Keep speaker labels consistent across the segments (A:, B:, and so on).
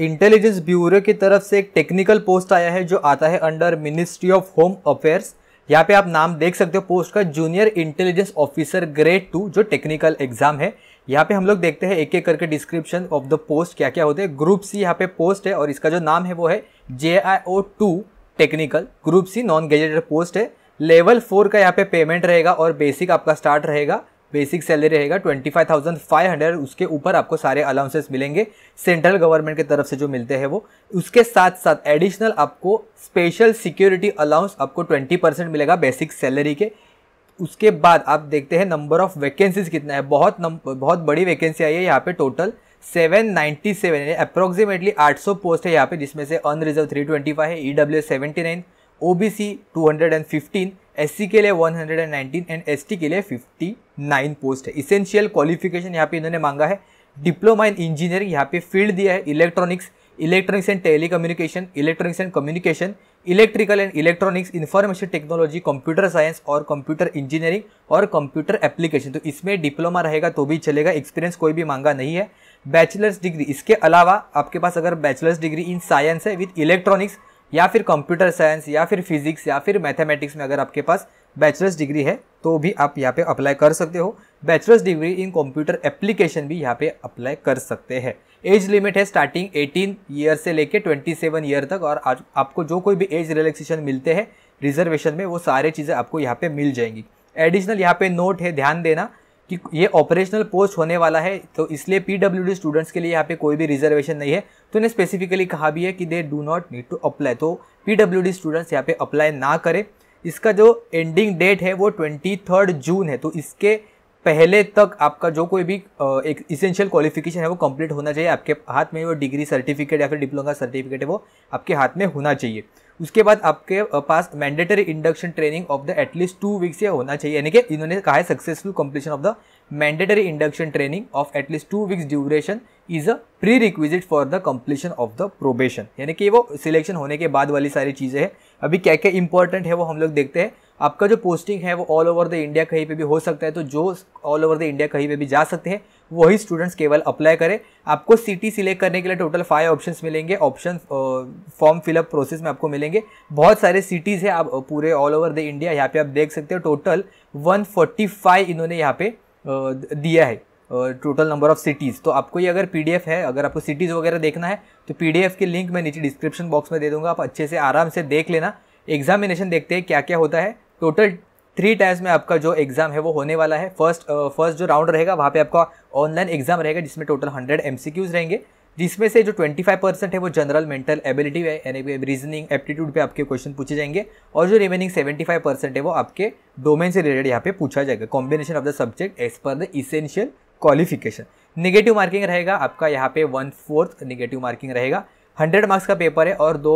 A: intelligence bureau की तरफ से एक टेक्निकल पोस्ट आया है जो आता है under ministry of home affairs यहाँ पे आप नाम देख सकते हो पोस्ट का junior intelligence officer grade two जो टेक्निकल एग्जाम है यहाँ पे हम लोग देखते हैं एक एक करके डिस्क्रिप्शन ऑफ द पोस्ट क्या क्या होते हैं ग्रुप सी यहाँ पे पोस्ट है और इसका जो नाम है वो है J I O two technical group C non gazetted post है लेवल फोर का यहाँ पे पेमेंट रहेगा और बेसिक आपका स्टार्ट रहेगा बेसिक सैलरी रहेगा twenty five thousand five hundred उसके ऊपर आपको सारे अलाउंसेस मिलेंगे सेंट्रल गवर्नमेंट की तरफ से जो मिलते हैं वो उसके साथ साथ एडिशनल आपको स्पेशल सिक्योरिटी अलाउंस आपको ट्वेंटी परसेंट मिलेगा बेसिक सैलरी के उसके बाद आप देखते हैं नंबर ऑफ वैकेंसीज कितना है बहुत नंबर बहुत बड़ी वैकेंसी आई है यहाँ पे टोटल 797 यानी अप्रोक्सीमेटली 800 पोस्ट है यहाँ पे जिसमें से अनरिजर्व 325 है E W seventy nine O B C two hundred and fifteen S के लिए 119 एंड एस के लिए 59 पोस्ट है इसेंशियल क्वालिफिकेशन यहाँ पे इन्होंने मांगा है डिप्लोमा इन इंजीनियरिंग यहाँ पे फील्ड दिया है electronics electronics and telecommunication electronics and communication electrical and electronics information technology computer science और कंप्यूटर इंजीनियरिंग और कंप्यूटर एप्लीकेशन तो इसमें डिप्लोमा रहेगा तो भी चलेगा एक्सपीरियंस कोई भी मांगा नहीं है बैचलर्स डिग्री इसके अलावा आपके पास अगर बैचलर्स डिग्री इन साइंस है विथ इलेक्ट्रॉनिक्स या फिर कंप्यूटर साइंस या फिर फिजिक्स या फिर मैथमेटिक्स में अगर आपके पास बैचलर्स डिग्री है तो भी आप यहाँ पे अप्लाई कर सकते हो bachelor's degree in computer application भी यहाँ पे अप्लाई कर सकते हैं एज लिमिट है स्टार्टिंग 18 ईयर से लेके 27 ईयर तक और आज आपको जो कोई भी एज रिलैक्सेशन मिलते हैं रिजर्वेशन में वो सारे चीज़ें आपको यहाँ पे मिल जाएंगी एडिशनल यहाँ पे नोट है ध्यान देना कि ये ऑपरेशनल पोस्ट होने वाला है तो इसलिए पी स्टूडेंट्स के लिए यहाँ पे कोई भी रिजर्वेशन नहीं है तो इन्हें स्पेसिफिकली कहा भी है कि they do not need to apply तो पी स्टूडेंट्स यहाँ पे अप्लाई ना करें इसका जो एंडिंग डेट है वो ट्वेंटी थर्ड जून है तो इसके पहले तक आपका जो कोई भी एक इसेंशियल क्वालिफिकेशन है वो कंप्लीट होना चाहिए आपके हाथ में वो डिग्री सर्टिफिकेट या फिर डिप्लोमा सर्टिफिकेट है वो आपके हाथ में होना चाहिए उसके बाद आपके पास mandatory induction training of the at least two weeks ये होना चाहिए यानी कि इन्होंने कहा है successful completion of the mandatory induction training of at least two weeks duration is a prerequisite for the completion of the probation यानी कि वो सिलेक्शन होने के बाद वाली सारी चीज़ें हैं अभी क्या क्या इंपॉर्टेंट है वो हम लोग देखते हैं आपका जो पोस्टिंग है वो ऑल ओवर द इंडिया कहीं पे भी हो सकता है तो जो ऑल ओवर द इंडिया कहीं पे भी जा सकते हैं वही स्टूडेंट्स केवल अप्लाई करें आपको सिटी सिलेक्ट करने के लिए टोटल फाइव ऑप्शन मिलेंगे ऑप्शन फॉर्म फिलअप प्रोसेस में आपको मिलेंगे बहुत सारे सिटीज़ हैं आप पूरे ऑल ओवर द इंडिया यहाँ पे आप देख सकते हो टोटल 145 इन्होंने यहाँ पे दिया है टोटल नंबर ऑफ़ सिटीज़ तो आपको ये अगर पीडीएफ है अगर आपको सिटीज़ वगैरह देखना है तो पीडीएफ की लिंक मैं नीचे डिस्क्रिप्शन बॉक्स में दे दूंगा आप अच्छे से आराम से देख लेना एग्जामिनेशन देखते हैं क्या क्या होता है टोटल थ्री टाइम्स में आपका जो एग्ज़ाम है वो होने वाला है फर्स्ट फर्स्ट जो राउंड रहेगा वहाँ पे आपका ऑनलाइन एग्ज़ाम रहेगा जिसमें टोटल हंड्रेड एम रहेंगे जिसमें से जो ट्वेंटी फाइव परसेंट है वो जनरल मेंटल एबिलिटी है यानी रीजनिंग एप्टीट्यूड पे आपके क्वेश्चन पूछे जाएंगे और जो रिमेनिंग सेवेंटी फाइव परसेंट है वो आपके डोमेन से रिलेटेड यहाँ पे पूछा जाएगा combination of the subject as per the essential qualification negative marking रहेगा आपका यहाँ पे वन फोर्थ निगेटिव मार्किंग रहेगा हंड्रेड मार्क्स का पेपर है और दो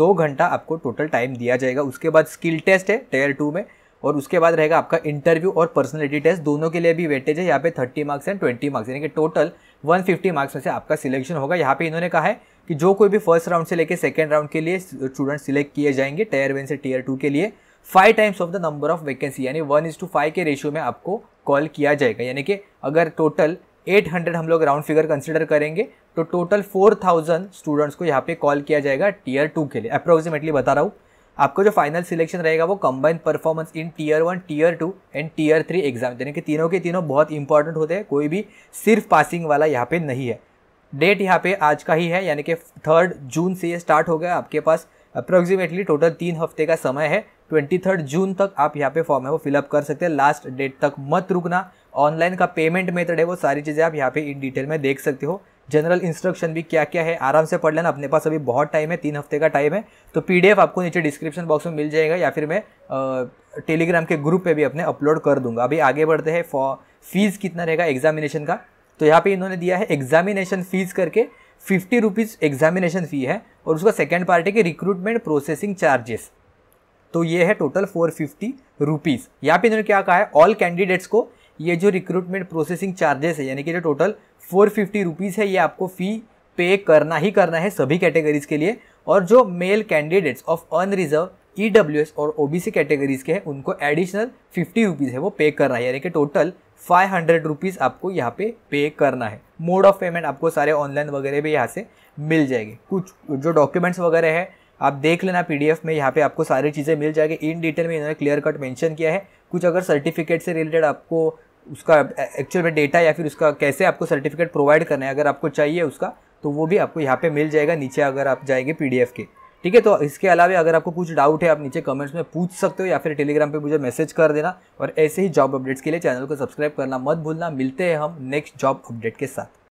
A: दो घंटा आपको टोटल टाइम दिया जाएगा उसके बाद स्किल टेस्ट है टेयर टू में और उसके बाद रहेगा आपका इंटरव्यू और पर्सनलिटी टेस्ट दोनों के लिए भी वेटेज है यहाँ पे thirty marks and twenty marks यानी कि टोटल वन फिफ्टी मार्क्स में से आपका सिलेक्शन होगा यहाँ पे इन्होंने कहा है कि जो कोई भी फर्स्ट राउंड से लेकर सेकेंड राउंड के लिए स्टूडेंट सिलेक्ट किए जाएंगे टेयर वन से टेयर टू के लिए five times of the number of vacancy यानी वन इज टू फाइव के रेशियो में आपको कॉल किया जाएगा यानी कि अगर टोटल 800 हम लोग राउंड फिगर कंसिडर करेंगे तो टोटल फोर थाउजेंड स्टूडेंट्स को यहाँ पे कॉल किया जाएगा टीयर टू के लिए अप्रोक्सीमेटली बता रहा हूँ आपका जो फाइनल सिलेक्शन रहेगा वो combined performance in tier one tier two and tier three exam यानी कि तीनों के तीनों बहुत इंपॉर्टेंट होते हैं कोई भी सिर्फ पासिंग वाला यहाँ पे नहीं है डेट यहाँ पे आज का ही है यानी कि थर्ड जून से ये स्टार्ट हो गया आपके पास अप्रोक्सीमेटली टोटल तीन हफ्ते का समय है ट्वेंटी थर्ड जून तक आप यहाँ पे फॉर्म है वो फिलअप कर सकते हैं लास्ट डेट तक मत रुकना ऑनलाइन का पेमेंट मेथड है वो सारी चीज़ें आप यहाँ पे इन डिटेल में देख सकते हो जनरल इंस्ट्रक्शन भी क्या क्या है आराम से पढ़ लेना अपने पास अभी बहुत टाइम है तीन हफ्ते का टाइम है तो पी आपको नीचे डिस्क्रिप्शन बॉक्स में मिल जाएगा या फिर मैं टेलीग्राम के ग्रुप पे भी अपने अपलोड कर दूंगा अभी आगे बढ़ते हैं फीस कितना रहेगा एग्जामिनेशन का तो यहाँ पे इन्होंने दिया है एग्जामिनेशन फीस करके फिफ्टी रुपीज़ एग्जामिनेशन फ़ी है और उसका सेकेंड पार्ट है कि रिक्रूटमेंट प्रोसेसिंग चार्जेस तो ये है टोटल फोर फिफ्टी रुपीज़ यहाँ पे इन्होंने क्या कहा है ऑल कैंडिडेट्स को ये जो रिक्रूटमेंट प्रोसेसिंग चार्जेस है यानी कि जो टोटल फोर फिफ्टी रुपीज़ है ये आपको फ़ी पे करना ही करना है सभी कैटेगरीज के लिए और जो male candidates of unreserved E W S और ओ बी सी कैटेगरीज के हैं उनको एडिशनल फिफ्टी रुपीज़ है वो पे करना है यानी कि टोटल फाइव हंड्रेड रुपीज़ आपको यहाँ पे पे करना है मोड ऑफ पेमेंट आपको सारे ऑनलाइन वगैरह भी यहाँ से मिल जाएगी कुछ जो डॉक्यूमेंट्स वगैरह है आप देख लेना एफ में यहाँ पे आपको सारी चीज़ें मिल जाएगी इन डिटेल में इन्होंने क्लियर कट मेंशन किया है कुछ अगर सर्टिफिकेट से रिलेटेड आपको उसका एक्चुअल में डेटा या फिर उसका कैसे आपको सर्टिफिकेट प्रोवाइड करना है अगर आपको चाहिए उसका तो वो भी आपको यहाँ पे मिल जाएगा नीचे अगर आप जाएंगे पीडीएफ के ठीक है तो इसके अलावा अगर आपको कुछ डाउट है आप नीचे कमेंट्स में पूछ सकते हो या फिर टेलीग्राम पे मुझे मैसेज कर देना और ऐसे ही जॉब अपडेट्स के लिए चैनल को सब्सक्राइब करना मत भूलना मिलते हैं हम नेक्स्ट जॉब अपडेट के साथ